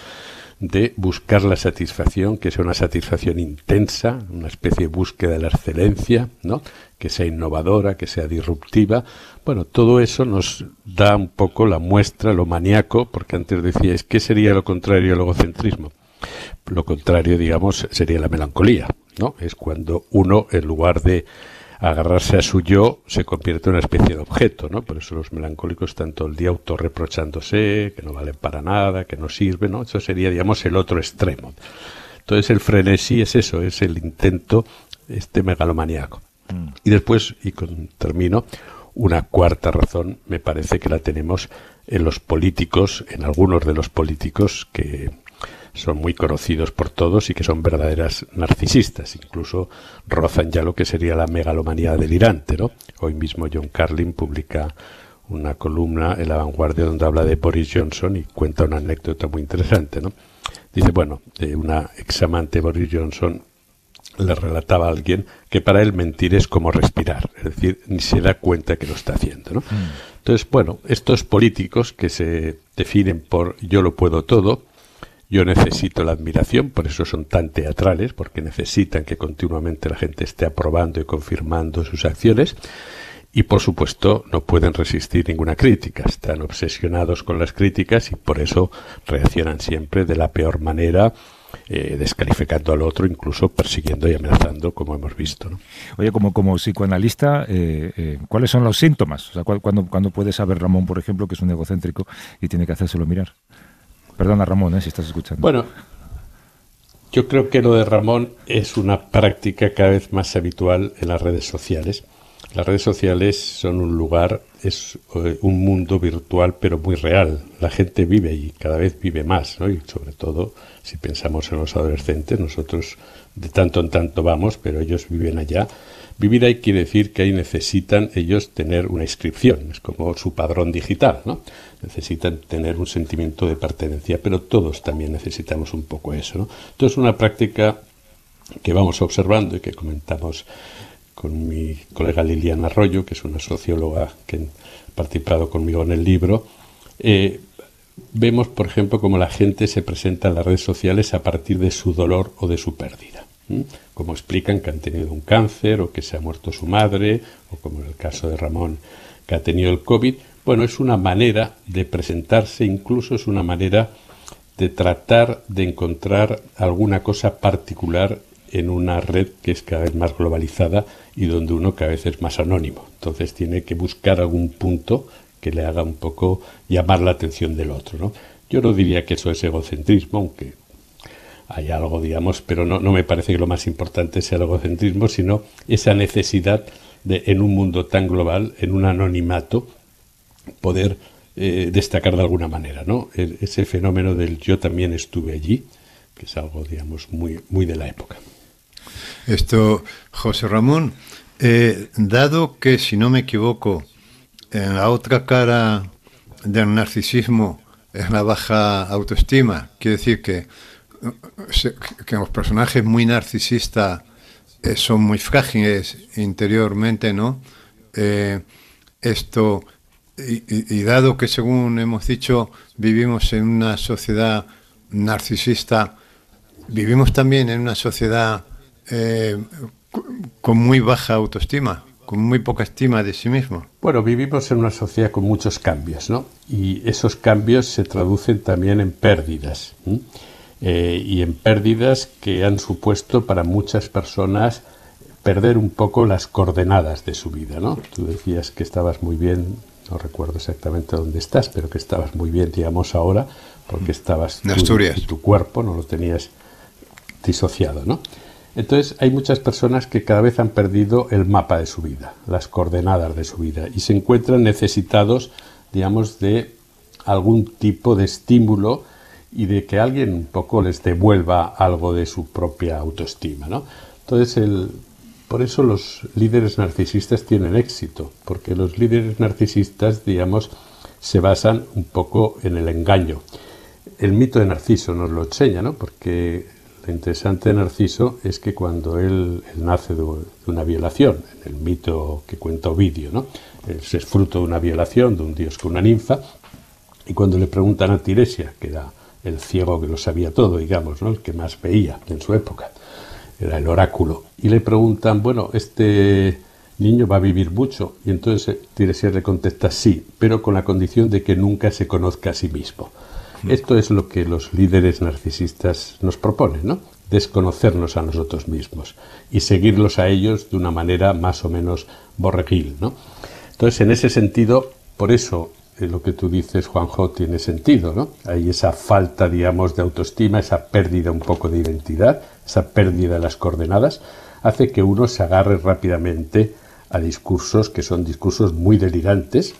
de buscar la satisfacción, que sea una satisfacción intensa, una especie de búsqueda de la excelencia, ¿no? que sea innovadora, que sea disruptiva. Bueno, todo eso nos da un poco la muestra, lo maníaco, porque antes decíais, ¿qué sería lo contrario al egocentrismo? Lo contrario, digamos, sería la melancolía, ¿no? Es cuando uno, en lugar de agarrarse a su yo se convierte en una especie de objeto, ¿no? Por eso los melancólicos están todo el día autorreprochándose, que no valen para nada, que no sirven, ¿no? Eso sería, digamos, el otro extremo. Entonces el frenesí es eso, es el intento este megalomaniaco. Mm. Y después, y con, termino, una cuarta razón me parece que la tenemos en los políticos, en algunos de los políticos que son muy conocidos por todos y que son verdaderas narcisistas. Incluso rozan ya lo que sería la megalomanía delirante, ¿no? Hoy mismo John Carlin publica una columna en La Vanguardia donde habla de Boris Johnson y cuenta una anécdota muy interesante, ¿no? Dice, bueno, eh, una examante Boris Johnson le relataba a alguien que para él mentir es como respirar, es decir, ni se da cuenta que lo está haciendo. ¿no? Mm. Entonces, bueno, estos políticos que se definen por yo lo puedo todo, yo necesito la admiración, por eso son tan teatrales, porque necesitan que continuamente la gente esté aprobando y confirmando sus acciones. Y por supuesto no pueden resistir ninguna crítica, están obsesionados con las críticas y por eso reaccionan siempre de la peor manera, eh, descalificando al otro, incluso persiguiendo y amenazando, como hemos visto. Oye, como, como psicoanalista, eh, eh, ¿cuáles son los síntomas? O sea, ¿cuándo, ¿Cuándo puede saber Ramón, por ejemplo, que es un egocéntrico y tiene que hacérselo mirar? Perdona Ramón, ¿eh? si estás escuchando. Bueno, yo creo que lo de Ramón es una práctica cada vez más habitual en las redes sociales. Las redes sociales son un lugar, es eh, un mundo virtual pero muy real. La gente vive y cada vez vive más, ¿no? Y sobre todo si pensamos en los adolescentes, nosotros de tanto en tanto vamos, pero ellos viven allá Vivir ahí quiere decir que ahí necesitan ellos tener una inscripción, es como su padrón digital, ¿no? Necesitan tener un sentimiento de pertenencia, pero todos también necesitamos un poco eso, Entonces, una práctica que vamos observando y que comentamos con mi colega Liliana Arroyo, que es una socióloga que ha participado conmigo en el libro, eh, vemos, por ejemplo, cómo la gente se presenta en las redes sociales a partir de su dolor o de su pérdida como explican que han tenido un cáncer o que se ha muerto su madre, o como en el caso de Ramón, que ha tenido el COVID. Bueno, es una manera de presentarse, incluso es una manera de tratar de encontrar alguna cosa particular en una red que es cada vez más globalizada y donde uno cada vez es más anónimo. Entonces tiene que buscar algún punto que le haga un poco llamar la atención del otro. Yo no diría que eso es egocentrismo, aunque hay algo, digamos, pero no, me parece que lo más importante sea el egocentrismo, sino esa necesidad de, en un mundo tan global, en un anonimato, poder eh, destacar de alguna manera, ¿no? E-, ese fenómeno del yo también estuve allí, que es algo, digamos, muy, muy de la época. Esto, José Ramón, eh, dado que, si no me equivoco, en la otra cara del narcisismo es la baja autoestima, quiere decir que que los personajes muy narcisistas eh, son muy frágiles interiormente, ¿no? Eh, esto, y, dado que según hemos dicho, vivimos en una sociedad narcisista, vivimos también en una sociedad eh, con muy baja autoestima, con muy poca estima de sí mismo. Bueno, vivimos en una sociedad con muchos cambios, ¿no? Y esos cambios se traducen también en pérdidas. Eh, y en pérdidas que han supuesto para muchas personas perder un poco las coordenadas de su vida, ¿no? Tú decías que estabas muy bien, no recuerdo exactamente dónde estás, pero que estabas muy bien, digamos, ahora, porque mm. estabas en Tu, tu cuerpo, no lo tenías disociado, ¿no? Entonces hay muchas personas que cada vez han perdido el mapa de su vida, las coordenadas de su vida, y se encuentran necesitados, digamos, de algún tipo de estímulo y de que alguien un poco les devuelva algo de su propia autoestima. ¿no? Entonces, el, por eso los líderes narcisistas tienen éxito, porque los líderes narcisistas, digamos, se basan un poco en el engaño. El mito de Narciso nos lo enseña, porque lo interesante de Narciso es que cuando él, nace de una violación, en el mito que cuenta Ovidio, ¿no? es fruto de una violación de un dios con una ninfa, y cuando le preguntan a Tiresia, que da el ciego que lo sabía todo, digamos, ¿no? el que más veía en su época, era el oráculo. Y le preguntan, bueno, este niño va a vivir mucho. Y entonces eh, Tiresias le contesta, sí, pero con la condición de que nunca se conozca a sí mismo. Esto es lo que los líderes narcisistas nos proponen, ¿no? Desconocernos a nosotros mismos y seguirlos a ellos de una manera más o menos borregil, ¿no? Entonces, en ese sentido, por eso lo que tú dices, Juanjo, tiene sentido, ¿no? Hay esa falta, digamos, de autoestima, esa pérdida un poco de identidad, esa pérdida de las coordenadas, hace que uno se agarre rápidamente a discursos que son discursos muy delirantes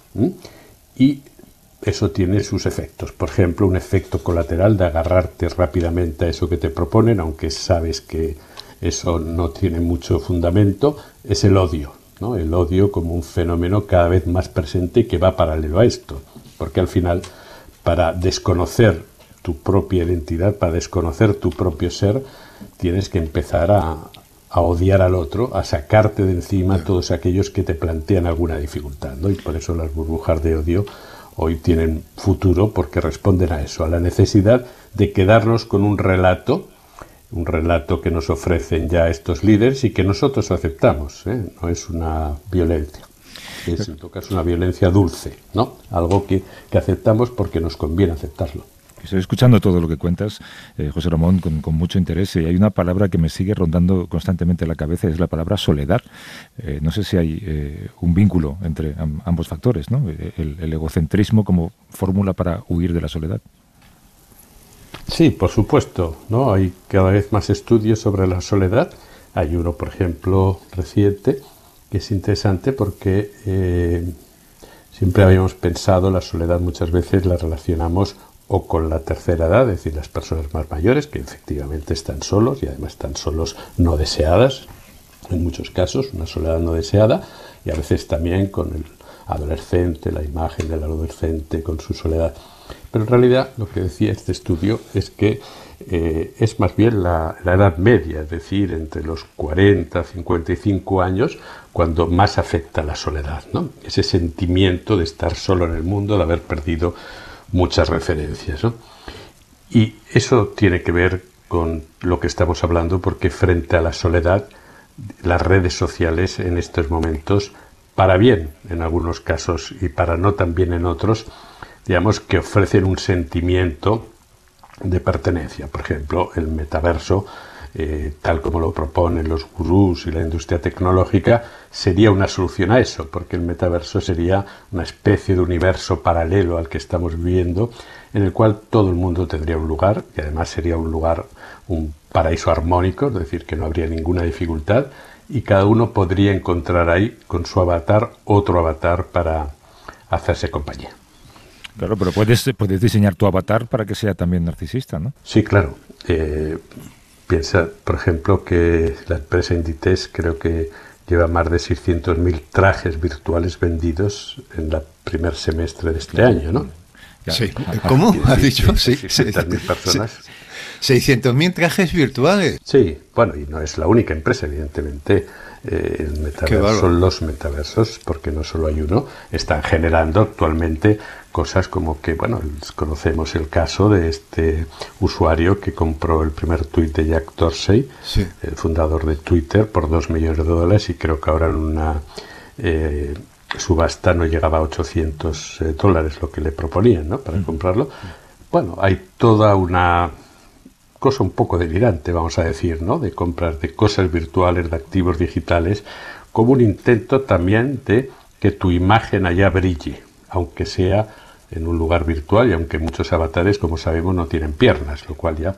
y eso tiene sus efectos. Por ejemplo, un efecto colateral de agarrarte rápidamente a eso que te proponen, aunque sabes que eso no tiene mucho fundamento, es el odio el odio como un fenómeno cada vez más presente que va paralelo a esto, porque al final para desconocer tu propia identidad, para desconocer tu propio ser, tienes que empezar a, a odiar al otro, a sacarte de encima todos aquellos que te plantean alguna dificultad. Y por eso las burbujas de odio hoy tienen futuro porque responden a eso, a la necesidad de quedarnos con un relato un relato que nos ofrecen ya estos líderes y que nosotros aceptamos. ¿eh? No es una violencia. Es en todo caso una violencia dulce, ¿no? Algo que, aceptamos porque nos conviene aceptarlo. Estoy escuchando todo lo que cuentas, eh, José Ramón, con, mucho interés. Y hay una palabra que me sigue rondando constantemente la cabeza, es la palabra soledad. Eh, no sé si hay un vínculo entre ambos factores, ¿no? el egocentrismo como fórmula para huir de la soledad. Sí, por supuesto, ¿no? Hay cada vez más estudios sobre la soledad. Hay uno, por ejemplo, reciente, que es interesante porque eh, siempre habíamos pensado la soledad muchas veces la relacionamos o con la tercera edad, es decir, las personas más mayores, que efectivamente están solos y además están solos no deseadas, en muchos casos, una soledad no deseada, y a veces también con el adolescente, la imagen del adolescente con su soledad. Pero en realidad lo que decía este estudio es que eh, es más bien la, edad media, es decir, entre los 40 y 55 años, cuando más afecta la soledad, ¿no? ese sentimiento de estar solo en el mundo, de haber perdido muchas referencias. Y eso tiene que ver con lo que estamos hablando, porque frente a la soledad, las redes sociales en estos momentos, para bien en algunos casos y para no tan bien en otros, digamos, que ofrecen un sentimiento de pertenencia. Por ejemplo, el metaverso, eh, tal como lo proponen los gurús y la industria tecnológica, sería una solución a eso, porque el metaverso sería una especie de universo paralelo al que estamos viviendo, en el cual todo el mundo tendría un lugar, y además sería un lugar, un paraíso armónico, es decir, que no habría ninguna dificultad, y cada uno podría encontrar ahí, con su avatar, otro avatar para hacerse compañía. Claro, pero puedes, puedes diseñar tu avatar para que sea también narcisista, ¿no? Sí, claro. Eh, piensa, por ejemplo, que la empresa Inditex creo que lleva más de 600.000 trajes virtuales vendidos en el primer semestre de este año, ¿no? Sí. ¿Cómo? ¿Ha dicho? Sí, 600.000 personas. 600.000 trajes virtuales. Sí, bueno, y no es la única empresa, evidentemente eh, los metaversos, porque no solo hay uno, están generando actualmente cosas como que, bueno, conocemos el caso de este usuario que compró el primer tweet de Jack Dorsey, el fundador de Twitter, por 2 millones de dólares y creo que ahora en una eh, subasta no llegaba a 800 eh, dólares lo que le proponían ¿no? para mm. comprarlo. Bueno, hay toda una un poco delirante, vamos a decir, ¿no? De compras de cosas virtuales, de activos digitales, como un intento también de que tu imagen allá brille, aunque sea en un lugar virtual y aunque muchos avatares, como sabemos, no tienen piernas, lo cual ya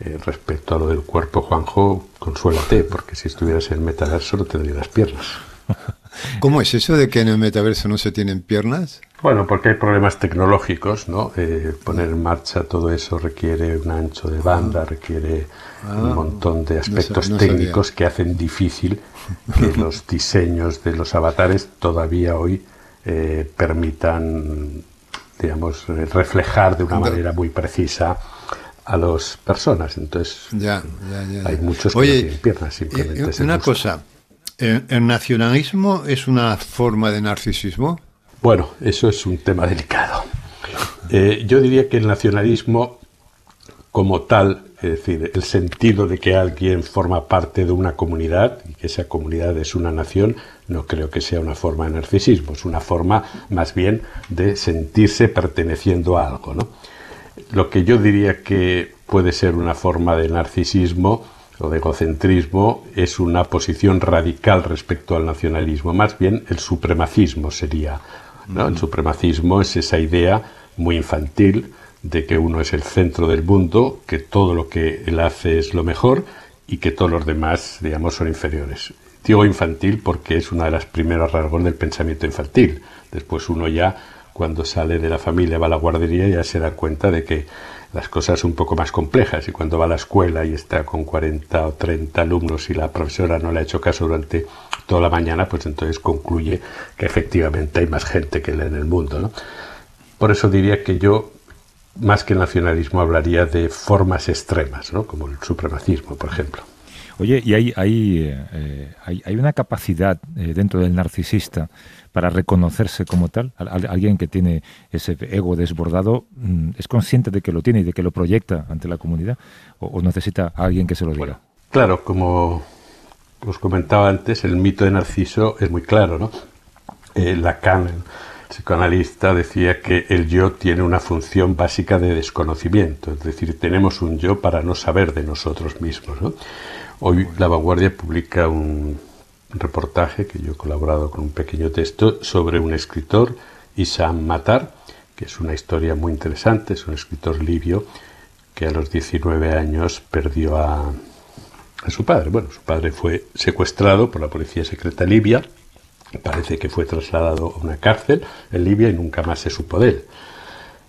eh, respecto a lo del cuerpo, Juanjo, consuélate, porque si estuvieras en metaverso no tendrías piernas. ¿Cómo es eso de que en el metaverso no se tienen piernas? Bueno, porque hay problemas tecnológicos, ¿no? Eh, poner en marcha todo eso requiere un ancho de banda, requiere un ah, montón de aspectos técnicos que hacen difícil que los diseños de los avatares todavía hoy eh, permitan, digamos, reflejar de una manera muy precisa a las personas. Entonces, hay muchos que no tienen piernas, eh, simplemente. una cosa. ¿El, nacionalismo es una forma de narcisismo? Bueno, eso es un tema delicado. Eh, yo diría que el nacionalismo como tal, es decir, el sentido de que alguien forma parte de una comunidad y que esa comunidad es una nación, no creo que sea una forma de narcisismo, es una forma más bien de sentirse perteneciendo a algo. ¿no? Lo que yo diría que puede ser una forma de narcisismo lo de egocentrismo es una posición radical respecto al nacionalismo, más bien el supremacismo sería. El mm. supremacismo es esa idea muy infantil de que uno es el centro del mundo, que todo lo que él hace es lo mejor y que todos los demás, digamos, son inferiores. Digo infantil porque es una de las primeras rasgos del pensamiento infantil. Después uno ya, cuando sale de la familia, va a la guardería, y ya se da cuenta de que las cosas un poco más complejas y cuando va a la escuela y está con 40 o 30 alumnos y la profesora no le ha hecho caso durante toda la mañana, pues entonces concluye que efectivamente hay más gente que él en el mundo. Por eso diría que yo, más que nacionalismo, hablaría de formas extremas, ¿no? como el supremacismo, por ejemplo. Oye, y hay, hay, eh, eh, hay, una capacidad eh, dentro del narcisista para reconocerse como tal? alguien que tiene ese ego desbordado, mm, ¿es consciente de que lo tiene y de que lo proyecta ante la comunidad? ¿O, necesita a alguien que se lo diga? claro, como os comentaba antes, el mito de Narciso es muy claro, ¿no? Eh, Lacan, psicoanalista, decía que el yo tiene una función básica de desconocimiento, es decir, tenemos un yo para no saber de nosotros mismos, ¿no? Hoy La Vanguardia publica un reportaje que yo he colaborado con un pequeño texto sobre un escritor, Isam Matar, que es una historia muy interesante, es un escritor libio que a los 19 años perdió a, su padre. Bueno, su padre fue secuestrado por la policía secreta libia, parece que fue trasladado a una cárcel en Libia y nunca más se supo de él.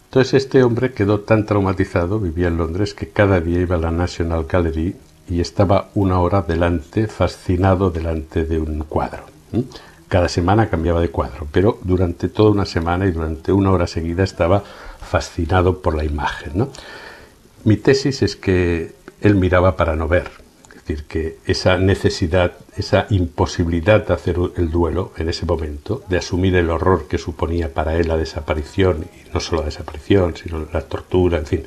Entonces este hombre quedó tan traumatizado, vivía en Londres, que cada día iba a la National Gallery y estaba una hora delante, fascinado delante de un cuadro. Cada semana cambiaba de cuadro, pero durante toda una semana y durante una hora seguida estaba fascinado por la imagen. Mi tesis es que él miraba para no ver, es decir, que esa necesidad, esa imposibilidad de hacer el duelo en ese momento, de asumir el horror que suponía para él la desaparición, y no solo la desaparición, sino la tortura, en fin,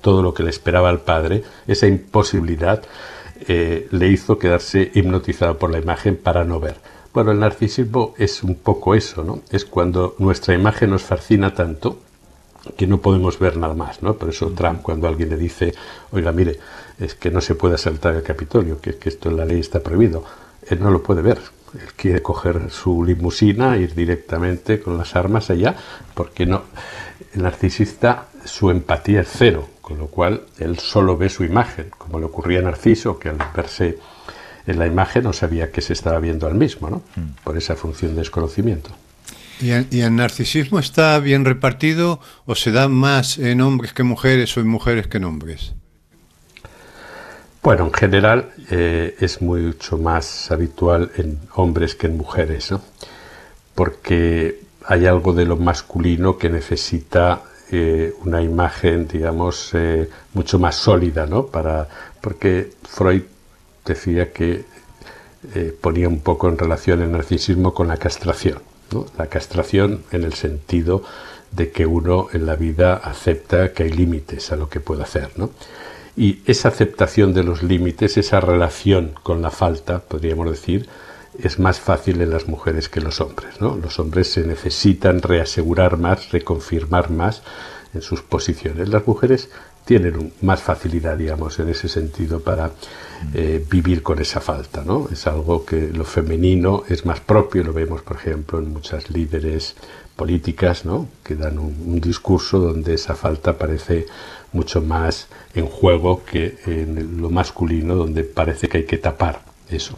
todo lo que le esperaba al padre, esa imposibilidad eh, le hizo quedarse hipnotizado por la imagen para no ver. Bueno, el narcisismo es un poco eso, ¿no? Es cuando nuestra imagen nos fascina tanto que no podemos ver nada más, ¿no? Por eso Trump, cuando alguien le dice, oiga, mire, es que no se puede asaltar el Capitolio, que, que esto en la ley está prohibido, él no lo puede ver. Él quiere coger su limusina, ir directamente con las armas allá, porque no. El narcisista su empatía es cero, con lo cual él solo ve su imagen, como le ocurría a Narciso, que al verse en la imagen no sabía que se estaba viendo al mismo, ¿no? Mm. por esa función de desconocimiento. ¿Y el, narcisismo está bien repartido o se da más en hombres que mujeres o en mujeres que en hombres? Bueno, en general eh, es mucho más habitual en hombres que en mujeres, porque hay algo de lo masculino que necesita eh, una imagen, digamos, eh, mucho más sólida, ¿no? Para, porque Freud decía que eh, ponía un poco en relación el narcisismo con la castración, La castración en el sentido de que uno en la vida acepta que hay límites a lo que puede hacer, ¿no? Y esa aceptación de los límites, esa relación con la falta, podríamos decir, es más fácil en las mujeres que en los hombres. ¿no? Los hombres se necesitan reasegurar más, reconfirmar más en sus posiciones. Las mujeres tienen más facilidad, digamos, en ese sentido para eh, vivir con esa falta. ¿no? Es algo que lo femenino es más propio, lo vemos, por ejemplo, en muchas líderes políticas ¿no? que dan un discurso donde esa falta parece mucho más en juego que en lo masculino, donde parece que hay que tapar eso.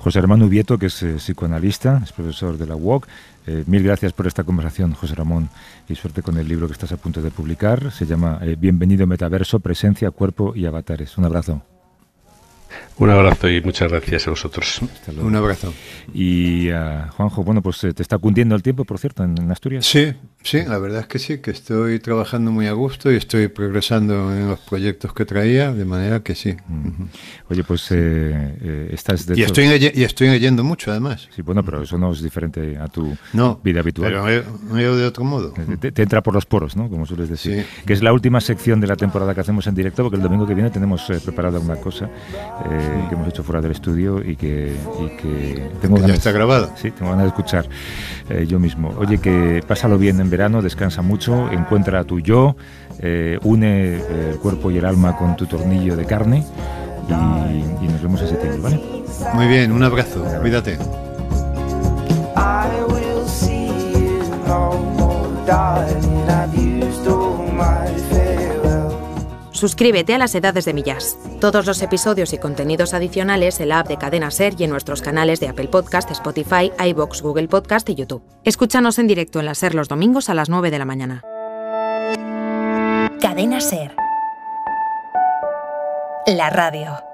José Ramón Ubieto, que es eh, psicoanalista, es profesor de la UOC. Eh, mil gracias por esta conversación, José Ramón, y suerte con el libro que estás a punto de publicar. Se llama eh, Bienvenido Metaverso, Presencia, Cuerpo y Avatares. Un abrazo. Un abrazo y muchas gracias a vosotros. Un abrazo. Y ah, Juanjo, bueno, pues eh, te está cundiendo el tiempo, por cierto, en, Asturias. Sí, sí, la verdad es que sí, que estoy trabajando muy a gusto y estoy progresando en los proyectos que traía, de manera que sí. Mm. Oye, pues eh, eh, estás de y, estoy leyendo mucho, además. Sí, bueno, pero eso no es diferente a tu vida habitual. Pero no de otro modo. Te, entra por los poros, ¿no? Como sueles decir. Que es la última sección de la temporada que hacemos en directo, porque el domingo que viene tenemos preparada una cosa que, hemos hecho fuera del estudio y que, tengo ya está grabado Sí, tengo ganas de escuchar eh, yo mismo. Oye, que pásalo bien en verano, descansa mucho, encuentra a tu yo, eh, une eh, el cuerpo y el alma con tu tornillo de carne y, nos vemos ese septiembre, ¿vale? Muy bien, un abrazo, cuídate. Suscríbete a Las Edades de Millas. Todos los episodios y contenidos adicionales en la app de Cadena Ser y en nuestros canales de Apple Podcast, Spotify, iBox, Google Podcast y YouTube. Escúchanos en directo en la Ser los domingos a las 9 de la mañana. Cadena Ser. La radio.